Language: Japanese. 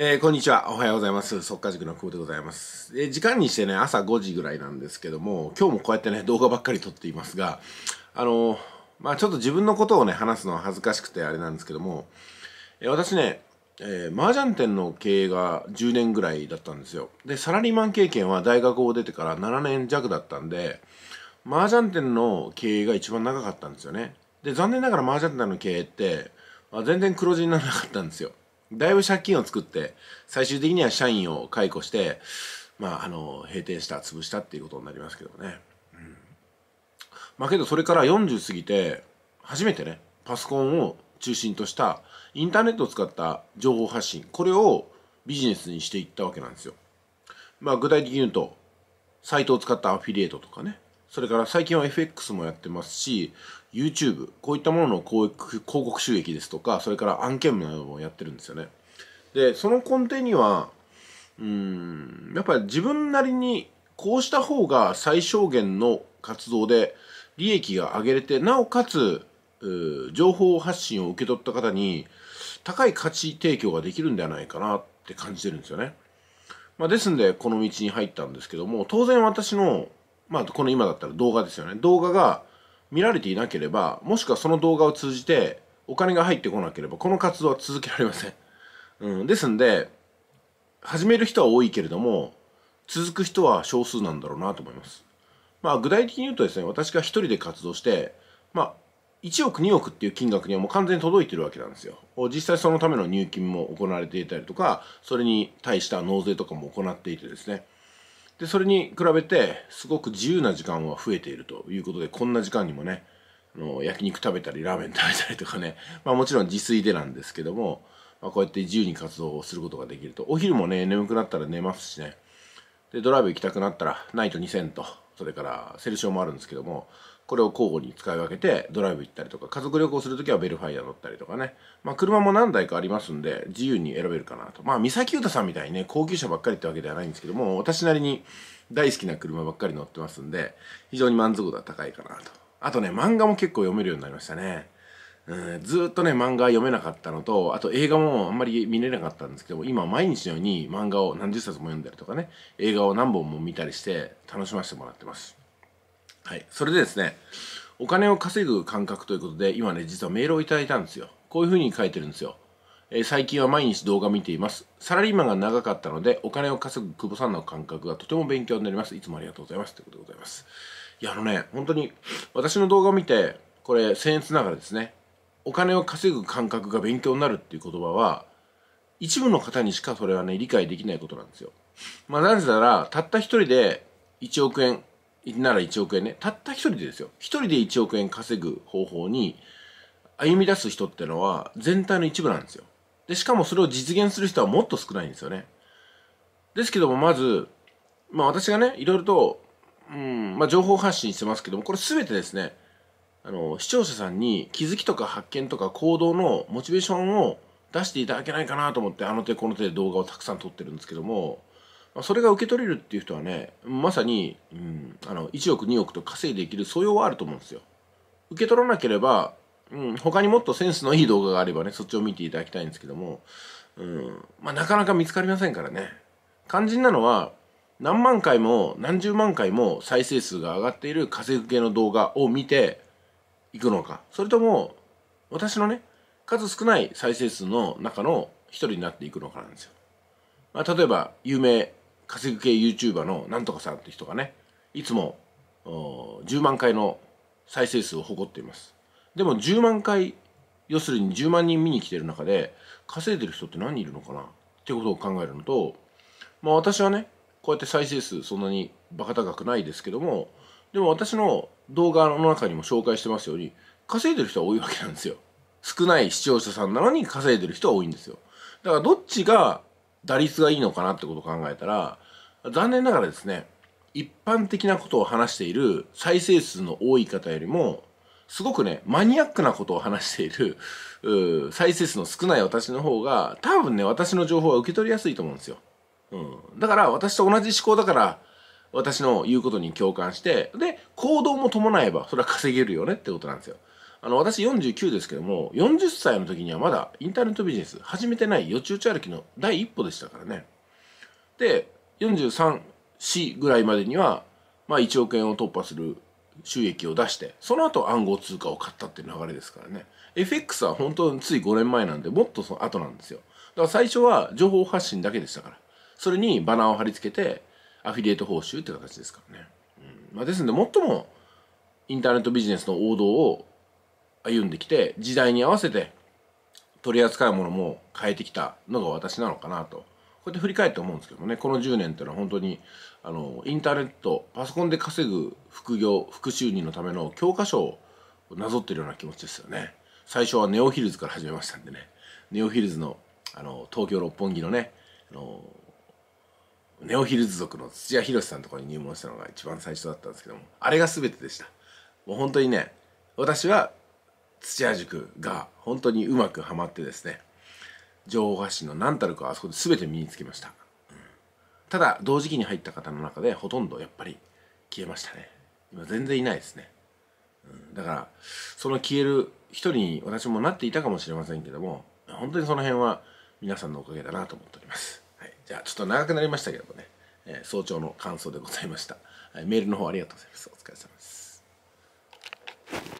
えー、こんにちは。おはようございます。速化塾の久保でございます。えー、時間にしてね、朝5時ぐらいなんですけども、今日もこうやってね、動画ばっかり撮っていますが、あのー、まあちょっと自分のことをね、話すのは恥ずかしくてあれなんですけども、えー、私ね、えー、麻雀店の経営が10年ぐらいだったんですよ。で、サラリーマン経験は大学を出てから7年弱だったんで、麻雀店の経営が一番長かったんですよね。で、残念ながら麻雀店の経営って、まあ、全然黒字にならなかったんですよ。だいぶ借金を作って最終的には社員を解雇してまああの閉店した潰したっていうことになりますけどね、うん、まあけどそれから40過ぎて初めてねパソコンを中心としたインターネットを使った情報発信これをビジネスにしていったわけなんですよまあ具体的に言うとサイトを使ったアフィリエイトとかねそれから最近は FX もやってますし、YouTube、こういったものの広告収益ですとか、それから案件などもやってるんですよね。で、その根底には、うん、やっぱり自分なりにこうした方が最小限の活動で利益が上げれて、なおかつ、情報発信を受け取った方に高い価値提供ができるんではないかなって感じてるんですよね。まあ、ですんで、この道に入ったんですけども、当然私のまあ、この今だったら動画ですよね動画が見られていなければもしくはその動画を通じてお金が入ってこなければこの活動は続けられません、うん、ですんで始める人は多いけれども続く人は少数なんだろうなと思いますまあ具体的に言うとですね私が一人で活動してまあ1億2億っていう金額にはもう完全に届いてるわけなんですよ実際そのための入金も行われていたりとかそれに対した納税とかも行っていてですねでそれに比べてすごく自由な時間は増えているということでこんな時間にもねあの焼肉食べたりラーメン食べたりとかね、まあ、もちろん自炊でなんですけども、まあ、こうやって自由に活動をすることができるとお昼もね眠くなったら寝ますしねでドライブ行きたくなったらナイト2000とそれからセルシオもあるんですけどもこれを交互に使い分けてドライブ行ったりとか家族旅行するときはベルファイア乗ったりとかねまあ車も何台かありますんで自由に選べるかなとまあ三崎太さんみたいにね高級車ばっかりってわけではないんですけども私なりに大好きな車ばっかり乗ってますんで非常に満足度は高いかなとあとね漫画も結構読めるようになりましたねうん、ずっとね漫画読めなかったのとあと映画もあんまり見れなかったんですけど今毎日のように漫画を何十冊も読んだりとかね映画を何本も見たりして楽しませてもらってますはい、それでですねお金を稼ぐ感覚ということで今ね実はメールをいただいたんですよこういうふうに書いてるんですよ、えー、最近は毎日動画見ていますサラリーマンが長かったのでお金を稼ぐ久保さんの感覚がとても勉強になりますいつもありがとうございますということでございますいやあのね本当に私の動画を見てこれ僭越ながらですねお金を稼ぐ感覚が勉強になるっていう言葉は一部の方にしかそれはね理解できないことなんですよまあなぜならたった一人で1億円なら1億円ねたった一人でですよ一人で1億円稼ぐ方法に歩み出す人ってのは全体の一部なんですよでしかもそれを実現する人はもっと少ないんですよねですけどもまずまあ私がねいろいろとうんまあ情報発信してますけどもこれ全てですねあの視聴者さんに気づきとか発見とか行動のモチベーションを出していただけないかなと思ってあの手この手で動画をたくさん撮ってるんですけどもそれが受け取れるっていう人はねまさに、うん、あの1億2億と稼いでいける素養はあると思うんですよ受け取らなければ、うん、他にもっとセンスのいい動画があればねそっちを見ていただきたいんですけども、うんまあ、なかなか見つかりませんからね肝心なのは何万回も何十万回も再生数が上がっている稼ぐ系の動画を見ていくのかそれとも私のね数少ない再生数の中の一人になっていくのかなんですよ、まあ、例えば有名稼ぐ系 YouTuber のなんとかさんって人がねいつも10万回の再生数を誇っていますでも10万回要するに10万人見に来てる中で稼いでる人って何人いるのかなってことを考えるのとまあ私はねこうやって再生数そんなにバカ高くないですけどもでも私の動画の中にも紹介してますように稼いでる人は多いわけなんですよ少ない視聴者さんなのに稼いでる人は多いんですよだからどっちが打率がいいのかなってことを考えたら残念ながらですね一般的なことを話している再生数の多い方よりもすごくねマニアックなことを話している再生数の少ない私の方が多分ね私の情報は受け取りやすいと思うんですよ、うん、だから私と同じ思考だから私の言うことに共感してで行動も伴えばそれは稼げるよねってことなんですよあの私49ですけども40歳の時にはまだインターネットビジネス始めてないよちよち歩きの第一歩でしたからねで434ぐらいまでには、まあ、1億円を突破する収益を出してその後暗号通貨を買ったっていう流れですからね FX は本当につい5年前なんでもっとその後なんですよだから最初は情報発信だけでしたからそれにバナーを貼り付けてアフィリエイト報酬って形ですからね、うんまあ、ですので最もインターネットビジネスの王道を歩んできて時代に合わせて取り扱うものも変えてきたのが私なのかなとこうやって振り返って思うんですけどもねこの10年っていうのは本当にあのインターネットパソコンで稼ぐ副業副収入のための教科書をなぞってるような気持ちですよね最初はネオヒルズから始めましたんでねネオヒルズのあの東京六本木のねあのネオヒルズ族の土屋宏さんのところに入門したのが一番最初だったんですけどもあれが全てでしたもう本当にね私は土屋塾が本当にうまくはまってですね情報発信の何たるかあそこで全て身につけました、うん、ただ同時期に入った方の中でほとんどやっぱり消えましたね今全然いないですね、うん、だからその消える人に私もなっていたかもしれませんけども本当にその辺は皆さんのおかげだなと思っております、はい、じゃあちょっと長くなりましたけどもね、えー、早朝の感想でございました、はい、メールの方ありがとうございますお疲れ様です